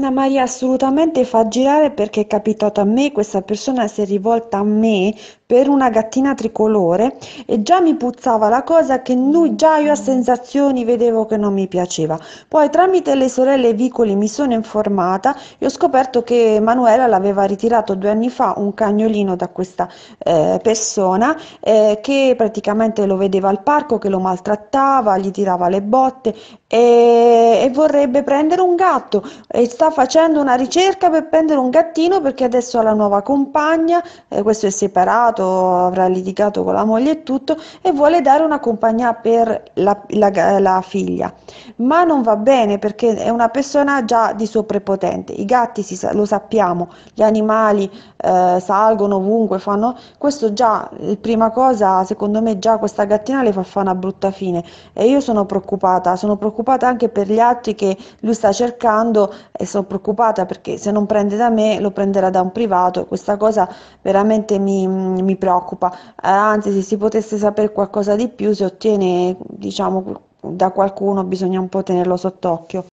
No, Maria, assolutamente fa girare perché è capitato a me, questa persona si è rivolta a me per una gattina tricolore e già mi puzzava la cosa che lui, già io a sensazioni vedevo che non mi piaceva. Poi tramite le sorelle Vicoli mi sono informata e ho scoperto che Manuela l'aveva ritirato due anni fa un cagnolino da questa eh, persona eh, che praticamente lo vedeva al parco, che lo maltrattava, gli tirava le botte e vorrebbe prendere un gatto e sta facendo una ricerca per prendere un gattino perché adesso ha la nuova compagna, eh, questo è separato, avrà litigato con la moglie e tutto e vuole dare una compagnia per la, la, la figlia. Ma non va bene perché è una persona già di suo prepotente. I gatti si, lo sappiamo, gli animali eh, salgono ovunque, fanno questo già, prima cosa, secondo me già questa gattina le fa fare una brutta fine e io sono preoccupata, sono preoccupata anche per gli altri contratti che lui sta cercando e sono preoccupata perché se non prende da me lo prenderà da un privato e questa cosa veramente mi, mi preoccupa. Eh, anzi, se si potesse sapere qualcosa di più, se ottiene diciamo da qualcuno bisogna un po' tenerlo sott'occhio.